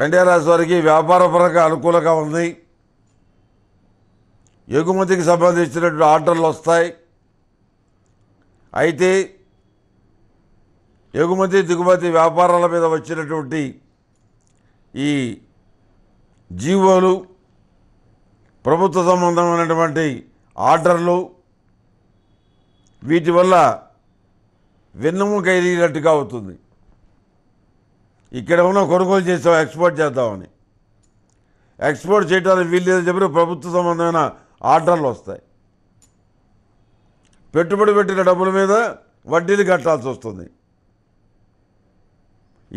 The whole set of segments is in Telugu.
రాశి వారికి వ్యాపారపరంగా అనుకూలంగా ఉంది ఎగుమతికి సంబంధించినటువంటి ఆర్డర్లు వస్తాయి అయితే ఎగుమతి దిగుమతి వ్యాపారాల మీద వచ్చినటువంటి ఈ జీవోలు ప్రభుత్వ సంబంధమైనటువంటి ఆర్డర్లు వీటి వల్ల వెన్నుముక ఎదిగినట్టుగా అవుతుంది ఇక్కడ ఉన్న కొనుగోలు చేసాం ఎక్స్పోర్ట్ చేద్దామని ఎక్స్పోర్ట్ చేయడానికి లేదని చెప్పి ప్రభుత్వ సంబంధమైన ఆర్డర్లు వస్తాయి పెట్టుబడి పెట్టిన డబ్బుల మీద వడ్డీలు కట్టాల్సి వస్తుంది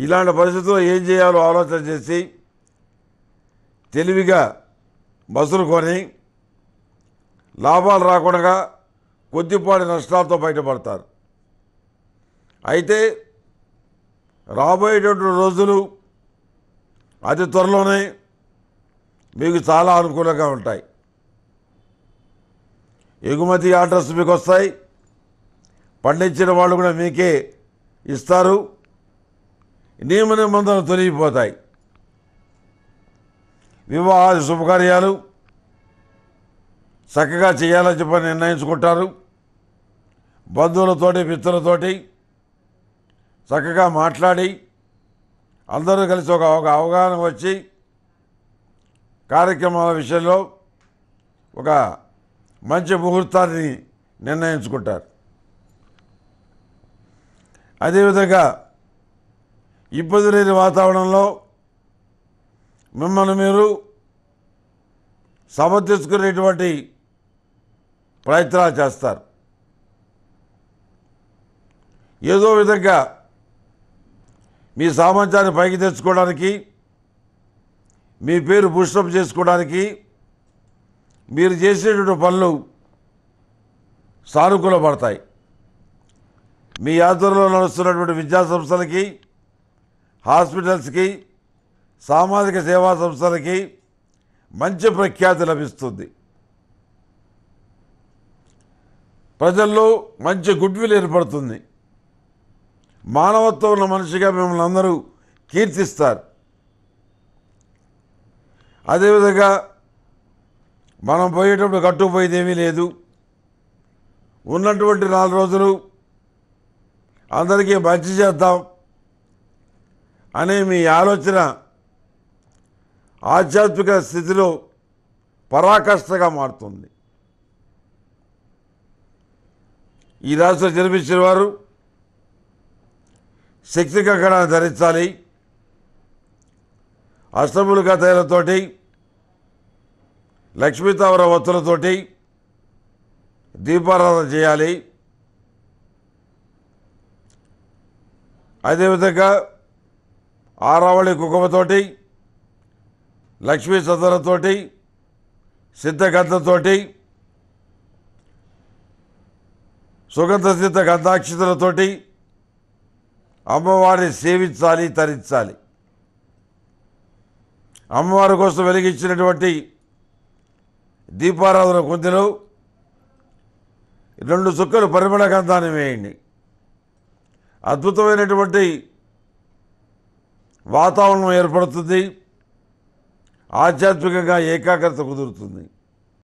ఇలాంటి పరిస్థితుల్లో ఏం చేయాలో ఆలోచన చేసి తెలివిగా బస్సులు కొని లాభాలు రాకుండా కొద్దిపాటి నష్టాలతో బయటపడతారు అయితే రాబోయేటటువంటి రోజులు అతి త్వరలోనే మీకు చాలా అనుకూలంగా ఉంటాయి ఎగుమతి ఆర్డర్స్ మీకు వస్తాయి పండించిన వాళ్ళు కూడా మీకే ఇస్తారు నియమ నిబంధనలు తొలగిపోతాయి వివాహ శుభకార్యాలు చక్కగా చేయాలని చెప్పని నిర్ణయించుకుంటారు బంధువులతోటి మిత్రులతోటి చక్కగా మాట్లాడి అందరూ కలిసి ఒక ఒక అవగాహన వచ్చి కార్యక్రమాల విషయంలో ఒక మంచి ముహూర్తాన్ని నిర్ణయించుకుంటారు అదేవిధంగా ఇబ్బంది లేని వాతావరణంలో మిమ్మల్ని మీరు సమర్థించుకునేటువంటి ప్రయత్నాలు చేస్తారు ఏదో విధంగా మీ సామర్థ్యాన్ని పైకి తెచ్చుకోవడానికి మీ పేరు పుష్టప్ చేసుకోవడానికి మీరు చేసేటువంటి పనులు సానుకూలపడతాయి మీ ఆధ్వర్యంలో నడుస్తున్నటువంటి విద్యా సంస్థలకి హాస్పిటల్స్కి సామాజిక సేవా సంస్థలకి మంచి ప్రఖ్యాతి లభిస్తుంది ప్రజల్లో మంచి గుడ్విల్ ఏర్పడుతుంది మానవత్వం ఉన్న మనిషిగా మిమ్మల్ని అందరూ కీర్తిస్తారు అదేవిధంగా మనం పోయేటప్పుడు కట్టుకుపోయేది ఏమీ లేదు ఉన్నటువంటి నాలుగు రోజులు అందరికీ మంచి చేద్దాం అనే మీ ఆలోచన ఆధ్యాత్మిక స్థితిలో పరాకష్టగా మారుతుంది ఈ రాష్ట్రం జన్మించిన వారు శక్తి కక్కడాన్ని ధరించాలి అష్టములుగా కథలతోటి లక్ష్మీతావర వత్తులతోటి దీపారాధన చేయాలి అదేవిధంగా ఆరావళి కుంకుమతోటి లక్ష్మీ సిద్ధ సిద్ధగంధతోటి సుగంధ సిద్ధ గంధాక్షితులతోటి అమ్మవారిని సేవించాలి తరించాలి అమ్మవారి కోసం వెలిగించినటువంటి దీపారాధన కొందిలో రెండు చుక్కలు పరిమళ గంధాన్ని వేయండి అద్భుతమైనటువంటి వాతావరణం ఏర్పడుతుంది ఆధ్యాత్మికంగా ఏకాగ్రత కుదురుతుంది